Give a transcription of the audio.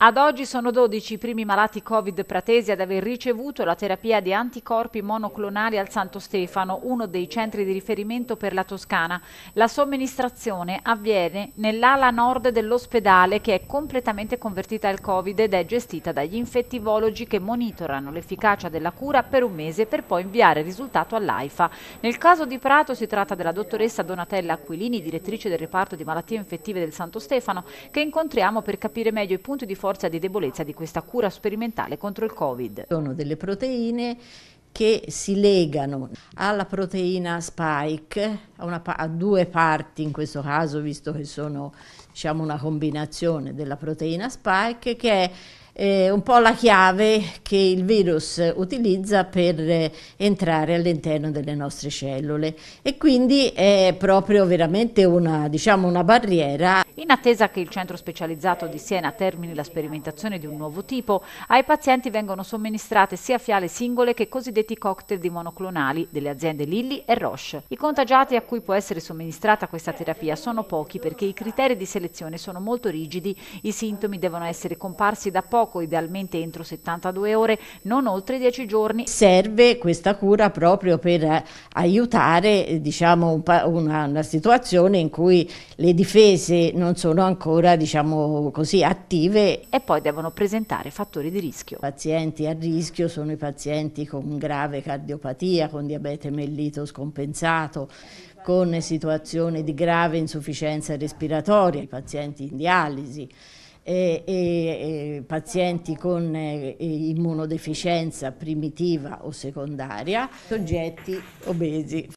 Ad oggi sono 12 i primi malati Covid pratesi ad aver ricevuto la terapia di anticorpi monoclonali al Santo Stefano, uno dei centri di riferimento per la Toscana. La somministrazione avviene nell'ala nord dell'ospedale che è completamente convertita al Covid ed è gestita dagli infettivologi che monitorano l'efficacia della cura per un mese per poi inviare il risultato all'AIFA. Nel caso di Prato si tratta della dottoressa Donatella Aquilini, direttrice del reparto di malattie infettive del Santo Stefano, che incontriamo per capire meglio i punti di forza forza di debolezza di questa cura sperimentale contro il Covid. Sono delle proteine che si legano alla proteina spike, a, una, a, due parti in questo caso, visto che sono diciamo, una combinazione della proteina spike, che è eh, un po' la chiave che il virus utilizza per eh, entrare all'interno delle nostre cellule e quindi è proprio veramente una, diciamo, una barriera. In attesa che il centro specializzato di Siena termini la sperimentazione di un nuovo tipo, ai pazienti vengono somministrate sia fiale singole che cosiddetti cocktail di monoclonali delle aziende Lilly e Roche. I contagiati a cui può essere somministrata questa terapia sono pochi perché i criteri di selezione sono molto rigidi, i sintomi devono essere comparsi da poco fuoco, idealmente entro 72 ore, non oltre 10 giorni. Serve questa cura proprio per eh, aiutare eh, diciamo, una, una situazione in cui le difese non sono ancora diciamo così, attive. E poi devono presentare fattori di rischio. I pazienti a rischio sono i pazienti con grave cardiopatia, con diabete mellito scompensato, con situazioni di grave insufficienza respiratoria, i pazienti in dialisi e, e pazienti con eh, immunodeficienza primitiva o secondaria, soggetti obesi.